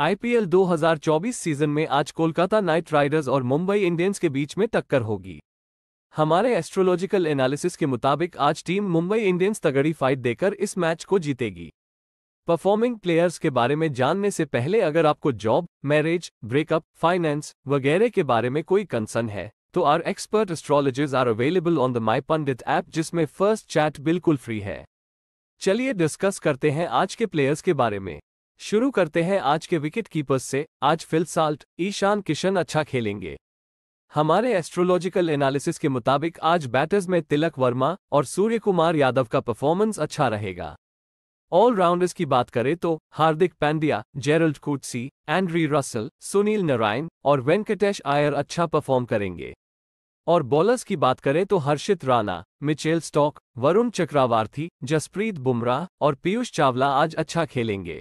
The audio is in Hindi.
आईपीएल 2024 सीजन में आज कोलकाता नाइट राइडर्स और मुंबई इंडियंस के बीच में टक्कर होगी हमारे एस्ट्रोलॉजिकल एनालिसिस के मुताबिक आज टीम मुंबई इंडियंस तगड़ी फाइट देकर इस मैच को जीतेगी परफॉर्मिंग प्लेयर्स के बारे में जानने से पहले अगर आपको जॉब मैरिज ब्रेकअप फाइनेंस वगैरह के बारे में कोई कंसर्न है तो our expert astrologers are available on the my Pandit app जिसमें फर्स्ट चैट बिल्कुल फ्री है चलिए डिस्कस करते हैं आज के प्लेयर्स के बारे में शुरू करते हैं आज के विकेट कीपर्स से आज फिल साल्ट ईशान किशन अच्छा खेलेंगे हमारे एस्ट्रोलॉजिकल एनालिसिस के मुताबिक आज बैटर्स में तिलक वर्मा और सूर्य कुमार यादव का परफॉर्मेंस अच्छा रहेगा ऑलराउंडर्स की बात करें तो Hardik Pandya Gerald Coetzee Andre Russell Sunil Narine और वेंकटेश आयर अच्छा परफॉर्म करेंगे और बॉलर्स की बात करें तो हर्षित राणा मिचेल स्टॉक वरुण चक्रावार्थी जसप्रीत बुमराह और पीयूष चावला आज अच्छा खेलेंगे